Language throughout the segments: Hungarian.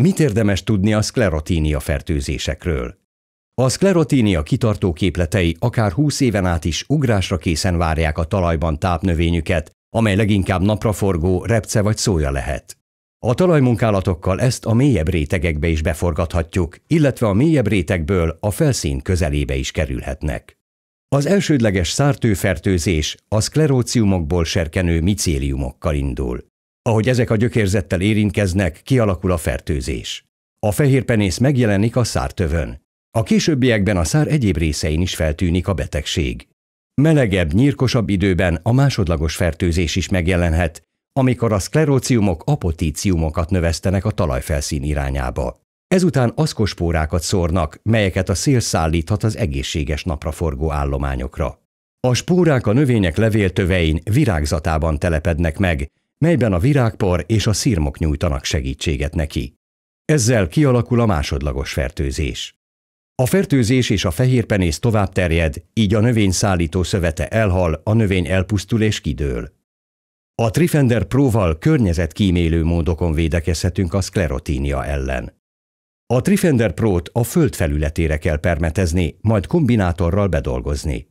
Mit érdemes tudni a szklerotínia fertőzésekről? A szklerotínia kitartó képletei akár 20 éven át is ugrásra készen várják a talajban tápnövényüket, amely leginkább napraforgó, repce vagy szója lehet. A talajmunkálatokkal ezt a mélyebb rétegekbe is beforgathatjuk, illetve a mélyebb rétegből a felszín közelébe is kerülhetnek. Az elsődleges szártőfertőzés a szkleróciumokból serkenő micéliumokkal indul. Ahogy ezek a gyökérzettel érintkeznek, kialakul a fertőzés. A fehérpenész megjelenik a szártövön. A későbbiekben a szár egyéb részein is feltűnik a betegség. Melegebb, nyírkosabb időben a másodlagos fertőzés is megjelenhet, amikor a szkleróciumok apotíciumokat növesztenek a talajfelszín irányába. Ezután aszkospórákat szórnak, melyeket a szél szállíthat az egészséges napraforgó állományokra. A spórák a növények levéltövein, virágzatában telepednek meg, melyben a virágpor és a szirmok nyújtanak segítséget neki. Ezzel kialakul a másodlagos fertőzés. A fertőzés és a fehérpenész tovább terjed, így a növény szállító szövete elhal, a növény elpusztul és kidől. A Trifender próval környezetkímélő módokon védekezhetünk a szklerotínia ellen. A Trifender prót a föld felületére kell permetezni, majd kombinátorral bedolgozni.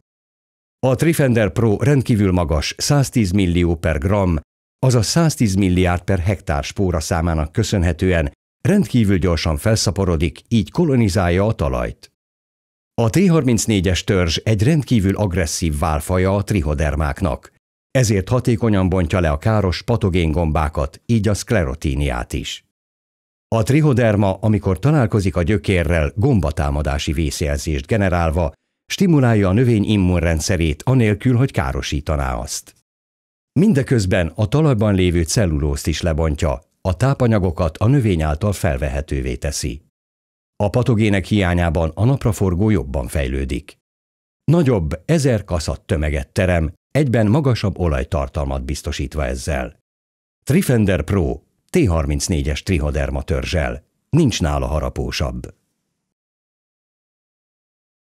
A Trifender Pro rendkívül magas, 110 millió per gram, azaz 110 milliárd per hektár spóra számának köszönhetően rendkívül gyorsan felszaporodik, így kolonizálja a talajt. A T34-es törzs egy rendkívül agresszív válfaja a trihodermáknak, ezért hatékonyan bontja le a káros patogén gombákat, így a szklerotíniát is. A trihoderma, amikor találkozik a gyökérrel, gombatámadási vészjelzést generálva, stimulálja a növény immunrendszerét anélkül, hogy károsítaná azt. Mindeközben a talajban lévő cellulózt is lebontja, a tápanyagokat a növény által felvehetővé teszi. A patogének hiányában a napraforgó jobban fejlődik. Nagyobb, ezer kaszat tömeget terem, egyben magasabb olajtartalmat biztosítva ezzel. Trifender Pro T34-es trihoderma törzsel. Nincs nála harapósabb.